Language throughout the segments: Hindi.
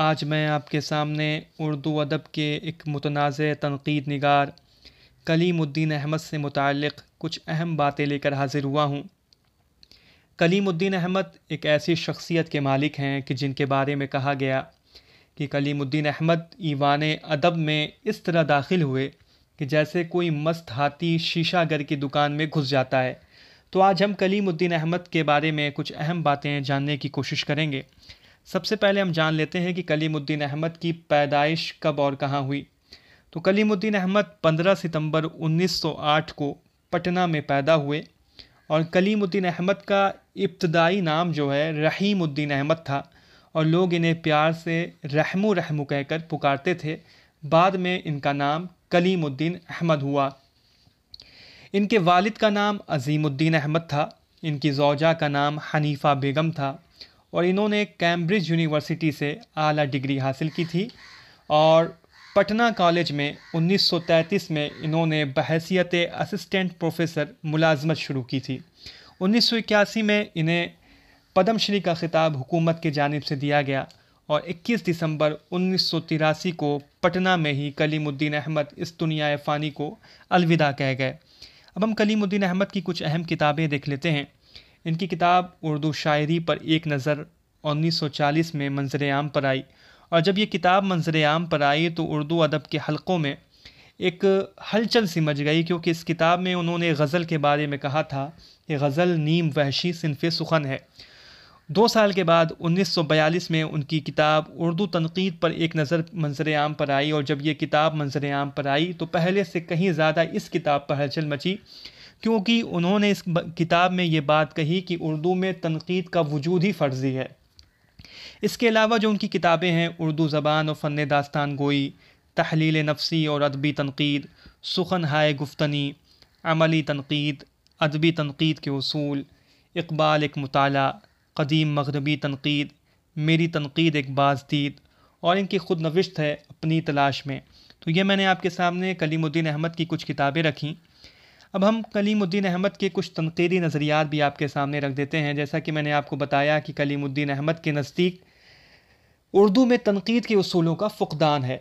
आज मैं आपके सामने उर्दू अदब के एक मुतनाज़ तनकीद नगार कलीमुद्दीन अहमद से मुतक़ कुछ अहम बातें लेकर हाज़िर हुआ हूँ कलीमुद्दीन अहमद एक ऐसी शख्सियत के मालिक हैं कि जिनके बारे में कहा गया कि कलीमुद्दीन अहमद ईवान अदब में इस तरह दाखिल हुए कि जैसे कोई मस्त हाथी शीशा घर की दुकान में घुस जाता है तो आज हम कलीमुद्दीन अहमद के बारे में कुछ अहम बातें जानने की कोशिश करेंगे सबसे पहले हम जान लेते हैं कि कलीमुद्दीन अहमद की पैदाइश कब और कहाँ हुई तो कलीमुद्दीन अहमद 15 सितंबर 1908 को पटना में पैदा हुए और कलीमुद्दीन अहमद का इब्तदाई नाम जो है रहीमुद्दीन अहमद था और लोग इन्हें प्यार से रहमो रहमो कहकर पुकारते थे बाद में इनका नाम कलीमुद्दीन अहमद हुआ इनके वालिद का नाम अजीमुद्दीन अहमद था इनकी जौजा का नाम हनीफ़ा बेगम था और इन्होंने कैम्ब्रिज यूनिवर्सिटी से आला डिग्री हासिल की थी और पटना कॉलेज में 1933 में इन्होंने बहसीत असिस्टेंट प्रोफेसर मुलाजमत शुरू की थी उन्नीस में इन्हें पद्मश्री का खिताब हुकूमत की जानब से दिया गया और 21 दिसंबर उन्नीस को पटना में ही कलीमुद्दीन अहमद इस दुनिया फ़ानी को अलविदा कह गए अब हम कलीमुद्दीन अहमद की कुछ अहम किताबें देख लेते हैं इनकी किताब उर्दू शायरी पर एक नज़र 1940 में मंजर आम पर आई और जब ये किताब मंजर आम पर आई तो उर्दू अदब के हलक़ों में एक हलचल सी मच गई क्योंकि इस किताब में उन्होंने गज़ल के बारे में कहा था कि गज़ल नीम वहशी सिनफ सुखन है दो साल के बाद 1942 में उनकी किताब उर्दू तनकीद पर एक नज़र मंजर आम पर आई और जब ये किताब मंजर आम पर आई तो पहले से कहीं ज़्यादा इस किताब पर हलचल मची क्योंकि उन्होंने इस किताब में ये बात कही कि उर्दू में तनकीद का वजूद ही फ़र्जी है इसके अलावा जो उनकी किताबें हैं उर्दू ज़बान और फ़न दास्तान गोई तहलील नफसी और अदबी तनकीद सुखन हाय गुफ्तनी अमली तनकीद अदबी तनकीद के असूल इकबाल एक मताल कदीम मगरबी तनकीद मेरी तनकीद एक बाजदीद और इनकी खुद नविश्त है अपनी तलाश में तो ये मैंने आपके सामने कलीमुद्दीन अहमद की कुछ किताबें रखी अब हम कलीमुद्दीन अहमद के कुछ तनकीदी नज़रियात भी आपके सामने रख देते हैं जैसा कि मैंने आपको बताया कि कलीमुद्दीन अहमद के नज़दीक उर्दू में तनकीद के असूलों का फ़ुकदान है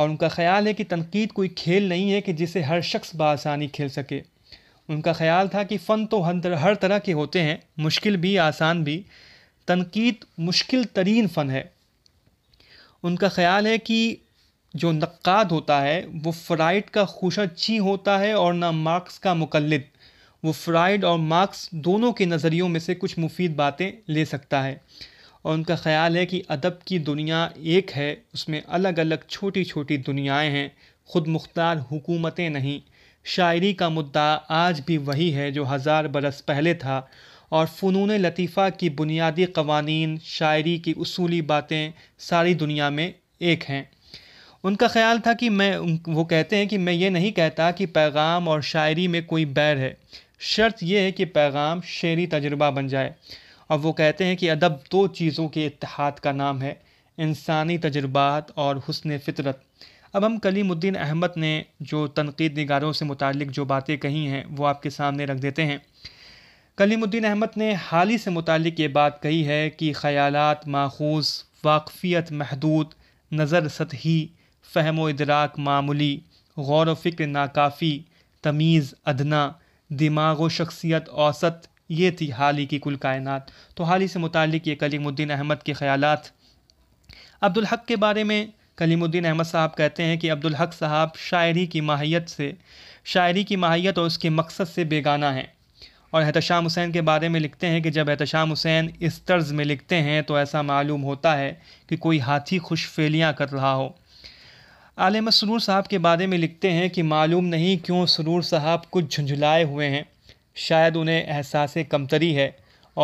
और उनका ख्याल है कि तनकीद कोई खेल नहीं है कि जिसे हर शख्स बसानी खेल सके उनका ख्याल था कि फ़न तो हर तरह के होते हैं मुश्किल भी आसान भी तनकीद मुश्किल तरीन फ़न है उनका ख्याल है कि जो नक़्क़ाद होता है वो फ़्राइड का खुशची होता है और ना मार्क्स का मुकलद वो फ़्राइड और मार्क्स दोनों के नज़रियों में से कुछ मुफीद बातें ले सकता है और उनका ख़्याल है कि अदब की दुनिया एक है उसमें अलग अलग छोटी छोटी दुनियाएं हैं ख़ुद मुख्तार हुकूमतें नहीं शायरी का मुद्दा आज भी वही है जो हज़ार बरस पहले था और फ़नून लतीफ़ा की बुनियादी कवानीन शायरी की उसूली बातें सारी दुनिया में एक हैं उनका ख्याल था कि मैं वो कहते हैं कि मैं ये नहीं कहता कि पैगाम और शायरी में कोई बैर है शर्त यह है कि पैगाम शेरी तजर्बा बन जाए और वो कहते हैं कि अदब दो चीज़ों के इतिहाद का नाम है इंसानी तजुर्बात और हसन फितरत अब हम कलीमुद्दीन अहमद ने जो तनकीद नगारों से मुतक जो बातें कही हैं वो आपके सामने रख देते हैं कलीमुद्दीन अहमद ने हाल ही से मुतक ये बात कही है कि ख़यालत माखूज वाकफ़ियत महदूद नज़र सतही फ़हम व इदराक मामूली गौर व फ़िक्र नाकाफ़ी तमीज़ अदना दिमाग व शख्सियत औसत ये थी हाल ही की कुल कायनात तो हाल ही से मुतल ये कलीमुद्दीन अहमद के खयाल अब्दुल हक के बारे में कलीमुद्दीन अहमद साहब कहते हैं कि अब्दुल हक साहब शायरी की माहियत से शायरी की माहियत और उसके मकसद से बेगाना हैं और एहतशाम हुसैन के बारे में लिखते हैं कि जब एहतशाम हुसैन इस तर्ज में लिखते हैं तो ऐसा मालूम होता है कि कोई हाथी खुश फेलियाँ कर रहा हो आलम सरूर साहब के बारे में लिखते हैं कि मालूम नहीं क्यों सरूर साहब कुछ झुंझुलाए हुए हैं शायद उन्हें एहसास कमतरी है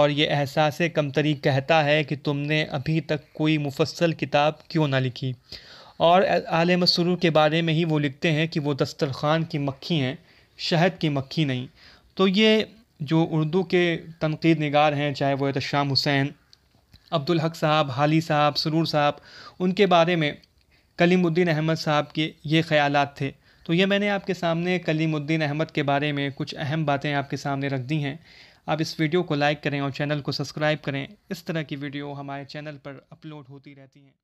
और ये एहसास कमतरी कहता है कि तुमने अभी तक कोई मुफसल किताब क्यों ना लिखी और आल मसरू के बारे में ही वो लिखते हैं कि वो दस्तरखान की मक्खी हैं शहद की मक्खी नहीं तो ये जो उर्दू के तनकीद नगार हैं चाहे वह तो शाम हुसैन अब्दुल हक साहब हाली साहब सरूर साहब उनके बारे में कलीमुद्दीन अहमद साहब के ये ख्याल थे तो ये मैंने आपके सामने कलीमुद्दीन अहमद के बारे में कुछ अहम बातें आपके सामने रख दी हैं आप इस वीडियो को लाइक करें और चैनल को सब्सक्राइब करें इस तरह की वीडियो हमारे चैनल पर अपलोड होती रहती हैं